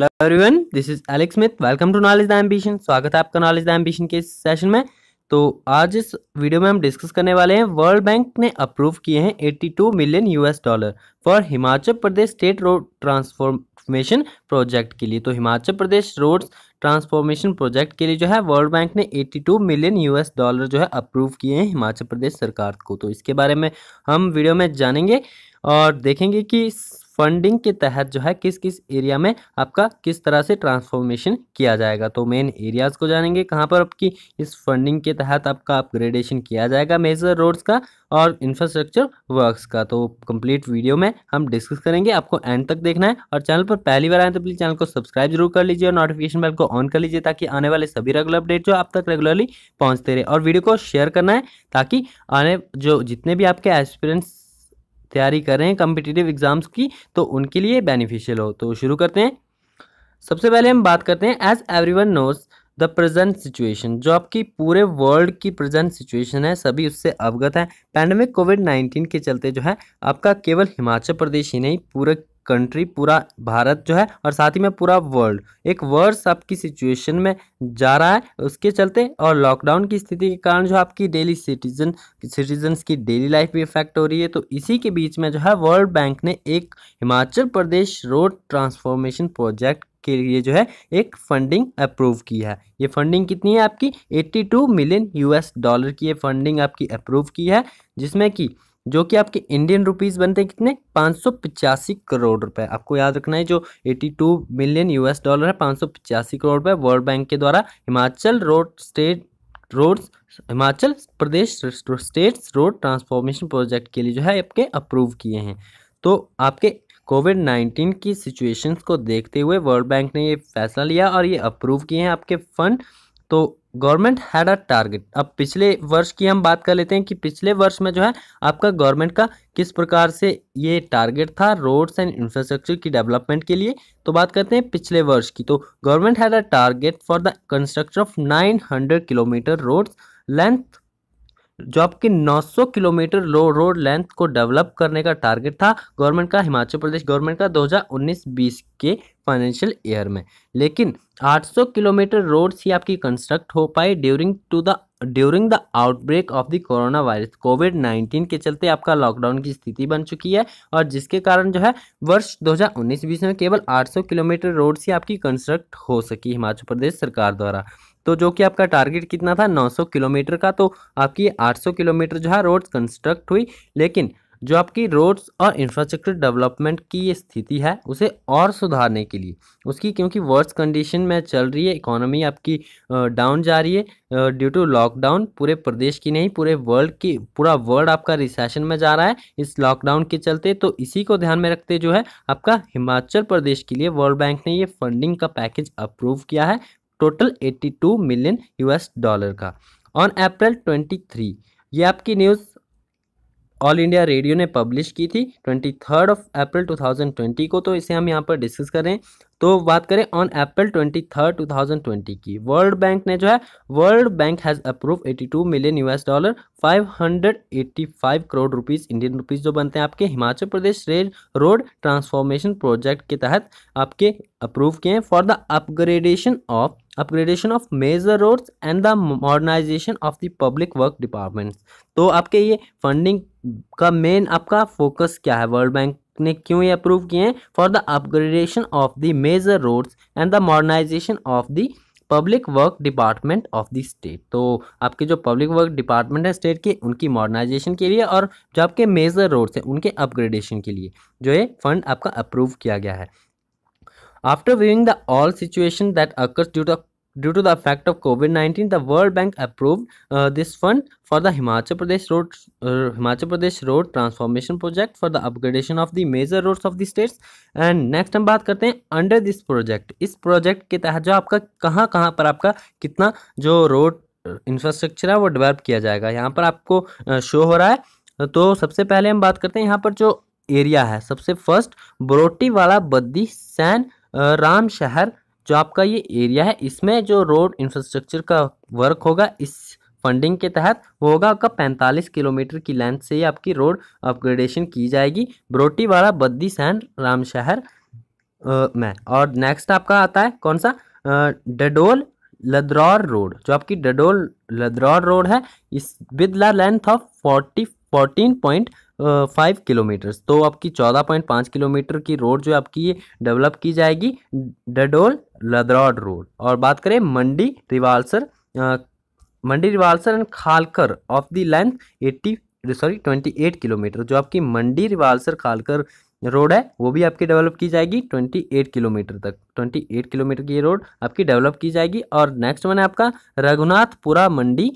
Hello everyone this is Alex Smith welcome to knowledge the ambition स्वागत है आपका knowledge the ambition के इस सेशन में तो आज इस वीडियो में हम डिस्कस करने वाले हैं वर्ल्ड बैंक ने अप्रूव किए हैं 82 million US dollar for Himachal Pradesh state road transformation project के लिए तो Himachal Pradesh road transformation project के लिए जो है वर्ल्ड बैंक ने 82 मिलियन यूएस डॉलर जो है अप्रूव किए हैं हिमाचल प्रदेश सरकार को तो इसके बारे में हम वीडियो में जानेंगे और देखेंगे कि फंडिंग के तहत जो है किस किस एरिया में आपका किस तरह से ट्रांसफॉर्मेशन किया जाएगा तो मेन एरियाज को जानेंगे कहाँ पर आपकी इस फंडिंग के तहत आपका अपग्रेडेशन किया जाएगा मेजर रोड्स का और इंफ्रास्ट्रक्चर वर्क्स का तो कंप्लीट वीडियो में हम डिस्कस करेंगे आपको एंड तक देखना है और चैनल पर पहली बार आए तो प्लीज़ चैनल को सब्सक्राइब जरूर कर लीजिए और नोटिफिकेशन बेल को ऑन कर लीजिए ताकि आने वाले सभी रेगुलर अपडेट जो आप तक रेगुलरली पहुँचते रहे और वीडियो को शेयर करना है ताकि आने जो जितने भी आपके एक्सपीरियंस तैयारी कर रहे हैं कम्पिटिटिव एग्ज़ाम्स की तो उनके लिए बेनिफिशियल हो तो शुरू करते हैं सबसे पहले हम बात करते हैं as everyone knows the present situation जो आपकी पूरे वर्ल्ड की प्रेजेंट सिचुएशन है सभी उससे अवगत हैं पैंडमिक कोविड नाइन्टीन के चलते जो है आपका केवल हिमाचल प्रदेश ही नहीं पूरे कंट्री पूरा भारत जो है और साथ ही में पूरा वर्ल्ड एक वर्ष आपकी सिचुएशन में जा रहा है उसके चलते और लॉकडाउन की स्थिति के कारण जो आपकी डेली सिटीजन सिटीजन्स की डेली लाइफ भी इफेक्ट हो रही है तो इसी के बीच में जो है वर्ल्ड बैंक ने एक Himachal Pradesh road transformation project के लिए जो है एक फंडिंग अप्रूव की है ये फंडिंग कितनी है आपकी 82 मिलियन यूएस डॉलर की ये फंडिंग आपकी अप्रूव की है जिसमें कि जो कि आपके इंडियन रुपीस बनते हैं कितने पाँच करोड़ रुपए आपको याद रखना है जो 82 मिलियन यूएस डॉलर है पाँच करोड़ रुपए वर्ल्ड बैंक के द्वारा Himachal road state roads Himachal Pradesh state road transformation project के लिए जो है आपके अप्रूव किए हैं तो आपके कोविड नाइन्टीन की सिचुएशंस को देखते हुए वर्ल्ड बैंक ने ये फैसला लिया और ये अप्रूव किए हैं आपके फंड तो गवर्नमेंट हैड अ टारगेट अब पिछले वर्ष की हम बात कर लेते हैं कि पिछले वर्ष में जो है आपका गवर्नमेंट का किस प्रकार से ये टारगेट था रोड्स एंड इंफ्रास्ट्रक्चर की डेवलपमेंट के लिए तो बात करते हैं पिछले वर्ष की तो government had a target for the construction of 900 kilometre roads length जो आपके 900 किलोमीटर लो रोड लेंथ को डेवलप करने का टारगेट था गवर्नमेंट का हिमाचल प्रदेश गवर्नमेंट का 2019-20 के फाइनेंशियल ईयर में लेकिन 800 किलोमीटर रोड ही आपकी कंस्ट्रक्ट हो पाई during to the during the outbreak of the corona virus covid 19 के चलते आपका लॉकडाउन की स्थिति बन चुकी है और जिसके कारण जो है वर्ष 2019-20 में केवल 800 किलोमीटर रोड से आपकी कंस्ट्रक्ट हो सकी हिमाचल प्रदेश सरकार द्वारा तो जो कि आपका टारगेट कितना था 900 किलोमीटर का तो आपकी 800 किलोमीटर जो है रोड्स कंस्ट्रक्ट हुई लेकिन जो आपकी रोड्स और इंफ्रास्ट्रक्चर डेवलपमेंट की ये स्थिति है उसे और सुधारने के लिए उसकी क्योंकि वर्स कंडीशन में चल रही है इकोनॉमी आपकी डाउन जा रही है ड्यू टू लॉकडाउन पूरे प्रदेश की नहीं पूरे वर्ल्ड की पूरा वर्ल्ड आपका रिसेशन में जा रहा है इस लॉकडाउन के चलते तो इसी को ध्यान में रखते जो है आपका हिमाचल प्रदेश के लिए वर्ल्ड बैंक ने ये फंडिंग का पैकेज अप्रूव किया है टोटल 82 मिलियन यूएस डॉलर का ऑन अप्रैल 23 ये आपकी न्यूज़ ऑल इंडिया रेडियो ने पब्लिश की थी ट्वेंटी थर्ड ऑफ अप्रैल 2020 को तो इसे हम यहाँ पर डिस्कस करें तो बात करें on April twenty third two thousand twenty की वर्ल्ड बैंक ने जो है World Bank has approve eighty two million US dollar five hundred eighty five crore rupees Indian rupees जो बनते हैं आपके Himachal Pradesh rail road transformation project के तहत आपके अप्रूव किए हैं for the upgradation of upgradation of major roads and the modernisation of the public work departments तो आपके ये फंडिंग का मेन आपका फोकस क्या है वर्ल्ड बैंक ने क्यों ये अप्रूव किए हैं for the upgradation of the major roads and the modernisation of the public work department of the state तो आपके जो पब्लिक वर्क डिपार्टमेंट है स्टेट के उनकी मॉडर्नाइजेशन के लिए और जो आपके मेजर रोड्स हैं उनके अपग्रेडेशन के लिए जो है फंड आपका अप्रूव किया गया है after viewing the all situation that occurs due to Due to the effect of COVID-19, the World Bank approved uh, this fund for the Himachal Pradesh road uh, Himachal Pradesh road transformation project for the upgradation of the major roads of the states. And next हम बात करते हैं under this project इस project के तहत जो आपका कहाँ कहाँ पर आपका कितना जो रोड इंफ्रास्ट्रक्चर है वो डेवलप किया जाएगा यहाँ पर आपको शो हो रहा है तो सबसे पहले हम बात करते हैं यहाँ पर जो एरिया है सबसे फर्स्ट बरोटी वाला बद्दी सैन राम शहर जो आपका ये एरिया है इसमें जो रोड इंफ्रास्ट्रक्चर का वर्क होगा इस फंडिंग के तहत वो होगा आपका 45 किलोमीटर की लेंथ से ही आपकी रोड अपग्रेडेशन की जाएगी ब्रोटीवाड़ा बद्दी सहन रामशहर में और नेक्स्ट आपका आता है कौन सा डडोल लद्रौर रोड जो आपकी डडोल लद्रौर रोड है is with the length of forty fourteen point five kilometers तो आपकी चौदह पॉइंट पाँच किलोमीटर की रोड जो आपकी ये डेवलप की जाएगी डडोल लदरौड रोड और बात करें Mandi Rewalsar Mandi Rewalsar and Khalkar of the length eighty sorry twenty eight kilometer जो आपकी मंडी रिवाल्सर खालकर रोड है वो भी आपकी डेवलप की जाएगी ट्वेंटी एट किलोमीटर तक ट्वेंटी एट किलोमीटर की रोड आपकी डेवलप की जाएगी और नेक्स्ट वन है आपका Raghunathpura Mandi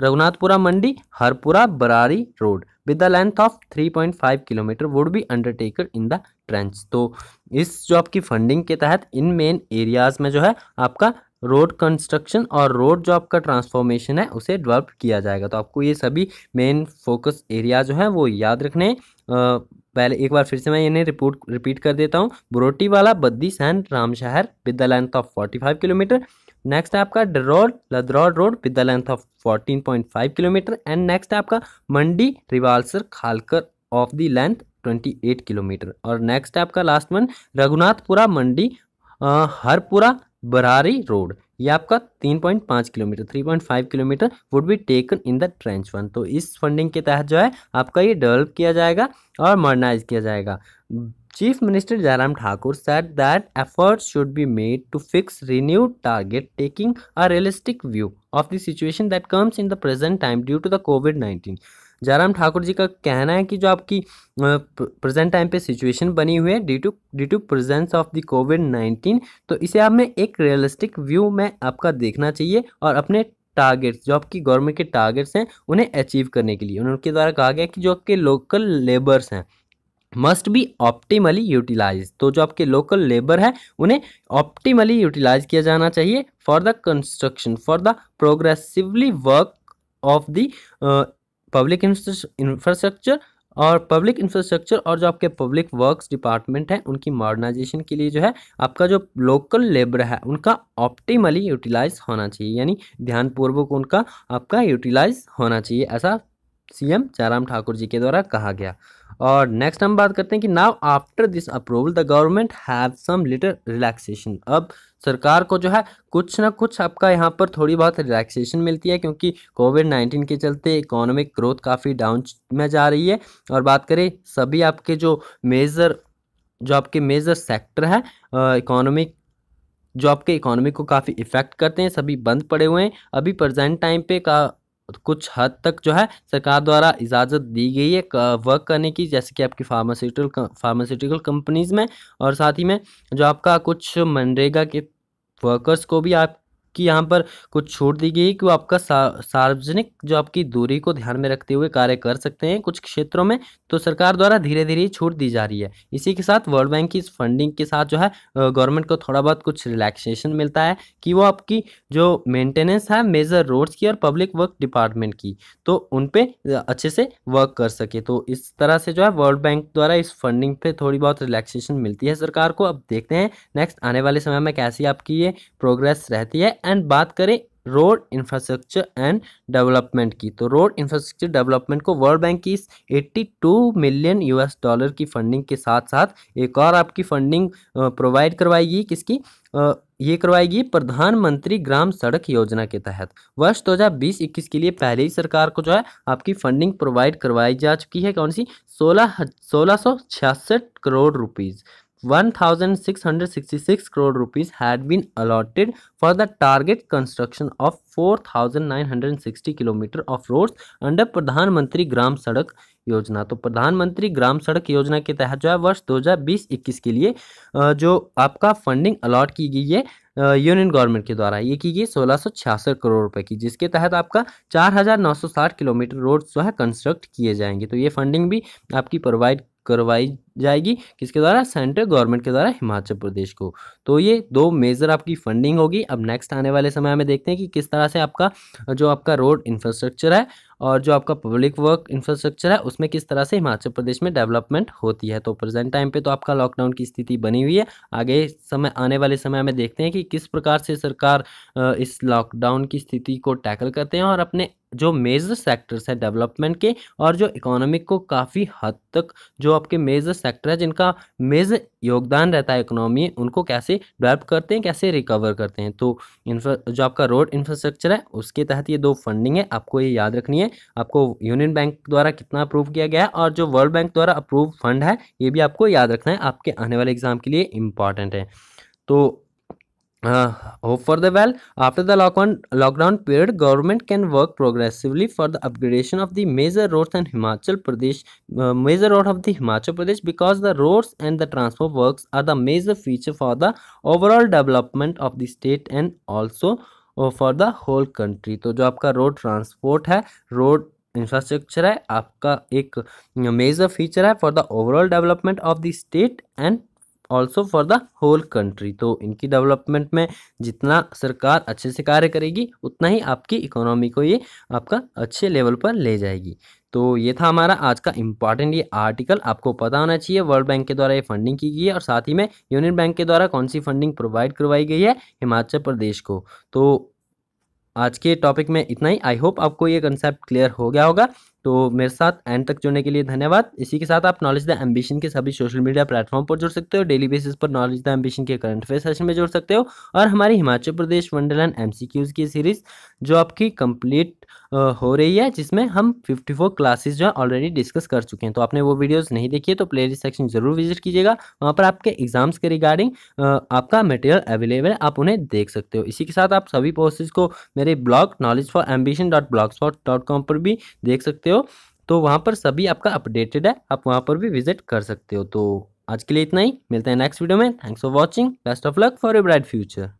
Raghunathpura Mandi Harpura Barari road with the length of 3.5 kilometer would be undertaker in the trench तो इस जो आपकी फंडिंग के तहत इन मेन एरियाज में जो है आपका रोड कंस्ट्रक्शन और रोड जो आपका ट्रांसफॉर्मेशन है उसे डेवलप किया जाएगा तो आपको ये सभी मेन फोकस एरिया जो है वो याद रखने पहले एक बार फिर से मैं इन्हें रिपोर्ट रिपीट कर देता हूँ Barotiwala Baddi Sain Ramshahar with the length of forty five kilometer next है आपका Darol Ladraur road with the length of 14.5 kilometer and next है आपका Mandi Rewalsar Khalkar of the length 28 kilometer और नेक्स्ट है आपका last one Raghunathpura Mandi Harpura Barari road ये आपका 3.5 kilometer 3.5 kilometer would be taken in the trench one तो इस फंडिंग के तहत जो है आपका ये डेवलप किया जाएगा और मॉडर्नाइज किया जाएगा Chief Minister Jairam Thakur said that efforts should be made to fix renewed target taking a realistic view of the situation that comes in the present time due to the COVID-19. Jairam Thakur जी का कहना है कि जो आपकी present time पे situation बनी हुई है डी to due to presence of the COVID nineteen तो इसे आप में एक रियलिस्टिक व्यू में आपका देखना चाहिए और अपने टारगेट्स जो आपकी गवर्नमेंट के टारगेट्स हैं उन्हें अचीव करने के लिए उनके द्वारा कहा गया कि जो आपके लोकल लेबर्स हैं मस्ट बी ऑप्टिमली यूटिलाइज तो जो आपके लोकल लेबर है उन्हें ऑप्टिमली यूटिलाइज किया जाना चाहिए for the construction for the progressively work of the public infrastructure और पब्लिक इंफ्रास्ट्रक्चर और जो आपके पब्लिक वर्क्स डिपार्टमेंट हैं उनकी मॉडर्नाइजेशन के लिए जो है आपका जो लोकल लेबर है उनका ऑप्टिमली यूटिलाइज होना चाहिए यानी ध्यानपूर्वक उनका आपका यूटिलाइज होना चाहिए ऐसा सीएम जयराम ठाकुर जी के द्वारा कहा गया और नेक्स्ट हम बात करते हैं कि now after this approval the government have some little relaxation अब सरकार को जो है कुछ ना कुछ आपका यहाँ पर थोड़ी बहुत रिलैक्सेशन मिलती है क्योंकि कोविड नाइन्टीन के चलते इकोनॉमिक ग्रोथ काफ़ी डाउन में जा रही है और बात करें सभी आपके जो मेजर जो आपके मेजर सेक्टर है इकोनॉमिक जो आपके इकोनॉमी को काफ़ी इफ़ेक्ट करते हैं सभी बंद पड़े हुए हैं अभी प्रजेंट टाइम पे का कुछ हद तक जो है सरकार द्वारा इजाज़त दी गई है वर्क करने की जैसे कि आपकी फार्मास्यूटिकल फार्मास्यूटिकल कंपनीज़ में और साथ ही में जो आपका कुछ मनरेगा के वर्कर्स को भी आप आपकी यहाँ पर कुछ छूट दी गई कि वो आपका सार्वजनिक जो आपकी दूरी को ध्यान में रखते हुए कार्य कर सकते हैं कुछ क्षेत्रों में तो सरकार द्वारा धीरे धीरे छूट दी जा रही है इसी के साथ वर्ल्ड बैंक की इस फंडिंग के साथ जो है गवर्नमेंट को थोड़ा बहुत कुछ रिलैक्सेशन मिलता है कि वो आपकी जो मेंटेनेंस है मेजर रोड्स की और पब्लिक वर्क डिपार्टमेंट की तो उन पर अच्छे से वर्क कर सके तो इस तरह से जो है वर्ल्ड बैंक द्वारा इस फंडिंग पे थोड़ी बहुत रिलैक्सेशन मिलती है सरकार को अब देखते हैं नेक्स्ट आने वाले समय में कैसी आपकी ये प्रोग्रेस रहती है एंड बात करें रोड इंफ्रास्ट्रक्चर एंड डेवलपमेंट की तो रोड इंफ्रास्ट्रक्चर डेवलपमेंट को वर्ल्ड बैंक की 82 मिलियन यूएस डॉलर की फंडिंग के साथ साथ एक और आपकी फंडिंग प्रोवाइड करवाएगी किसकी ये करवाएगी प्रधानमंत्री ग्राम सड़क योजना के तहत वर्ष 2020-21 के लिए पहले ही सरकार को जो है आपकी फंडिंग प्रोवाइड करवाई जा चुकी है कौन सी सोलह सोलह crore rupees 1666 crore rupees had been allotted for the target construction of 4960 kilometer of roads under Pradhan Mantri Gram सड़क योजना तो प्रधानमंत्री ग्राम सड़क योजना के तहत जो है वर्ष 2020-21 के लिए जो आपका फंडिंग अलॉट की गई है यूनियन गवर्नमेंट के द्वारा ये की गई सोलह करोड़ रुपए की जिसके तहत आपका 4960 किलोमीटर रोड जो है कंस्ट्रक्ट किए जाएंगे तो ये फंडिंग भी आपकी प्रोवाइड करवाई जाएगी किसके द्वारा सेंट्रल गवर्नमेंट के द्वारा हिमाचल प्रदेश को तो ये दो मेजर आपकी फंडिंग होगी अब नेक्स्ट आने वाले समय में देखते हैं कि किस तरह से आपका जो आपका रोड इंफ्रास्ट्रक्चर है और जो आपका पब्लिक वर्क इंफ्रास्ट्रक्चर है उसमें किस तरह से हिमाचल प्रदेश में डेवलपमेंट होती है तो प्रेजेंट टाइम पे तो आपका लॉकडाउन की स्थिति बनी हुई है आगे समय आने वाले समय में देखते हैं कि किस प्रकार से सरकार इस लॉकडाउन की स्थिति को टैकल करते हैं और अपने जो मेजर सेक्टर्स हैं डेवलपमेंट के और जो इकोनॉमिक को काफ़ी हद तक जो आपके मेजर सेक्टर है जिनका मेज योगदान रहता है इकोनॉमी उनको कैसे डेवलप करते हैं कैसे रिकवर करते हैं तो इंफ्रा जो आपका रोड इंफ्रास्ट्रक्चर है उसके तहत ये दो फंडिंग है आपको ये याद रखनी है आपको यूनियन बैंक द्वारा कितना अप्रूव किया गया है और जो वर्ल्ड बैंक द्वारा अप्रूव फंड है ये भी आपको याद रखना है आपके आने वाले एग्जाम के लिए इंपॉर्टेंट है तो hope for the well after the lockdown lockdown period government can work progressively for the upgradation of the major roads and Himachal Pradesh major road of the Himachal Pradesh because the roads and the transport work are the major feature for the overall development of the state and also for the whole country तो जो आपका road transport है road infrastructure है आपका एक major uh, feature है for the overall development of the state and also for the whole country तो इनकी डेवलपमेंट में जितना सरकार अच्छे से कार्य करेगी उतना ही आपकी इकोनॉमी को ये आपका अच्छे लेवल पर ले जाएगी तो ये था हमारा आज का इम्पॉर्टेंट ये आर्टिकल आपको पता होना चाहिए वर्ल्ड बैंक के द्वारा ये फंडिंग की गई है और साथ ही में यूनियन बैंक के द्वारा कौन सी फंडिंग प्रोवाइड करवाई गई है हिमाचल प्रदेश को तो आज के टॉपिक में इतना ही आई होप आपको ये कंसेप्ट क्लियर हो गया होगा तो मेरे साथ एंड तक जुड़ने के लिए धन्यवाद इसी के साथ आप नॉलेज द एम्बिशन के सभी सोशल मीडिया प्लेटफॉर्म पर जुड़ सकते हो डेली बेसिस पर नॉलेज द एम्बिशन के करंट अफेयर सेशन में जुड़ सकते हो और हमारी हिमाचल प्रदेश वंडरलैंड क्यूज़ की सीरीज जो आपकी कंप्लीट हो रही है जिसमें हम 54 क्लासेस जो है ऑलरेडी डिस्कस कर चुके हैं तो आपने वो वीडियोस नहीं देखी है तो प्लेलिस्ट सेक्शन जरूर विजिट कीजिएगा वहाँ पर आपके एग्जाम्स के रिगार्डिंग आपका मटेरियल अवेलेबल है आप उन्हें देख सकते हो इसी के साथ आप सभी पोस्टेज को मेरे blog knowledge for ambition dot blog पर भी देख सकते हो हो तो वहाँ पर सभी आपका अपडेटेड है आप वहाँ पर भी विजिट कर सकते हो तो आज के लिए इतना ही मिलते हैं नेक्स्ट वीडियो में thanks for watching best of luck for a bright future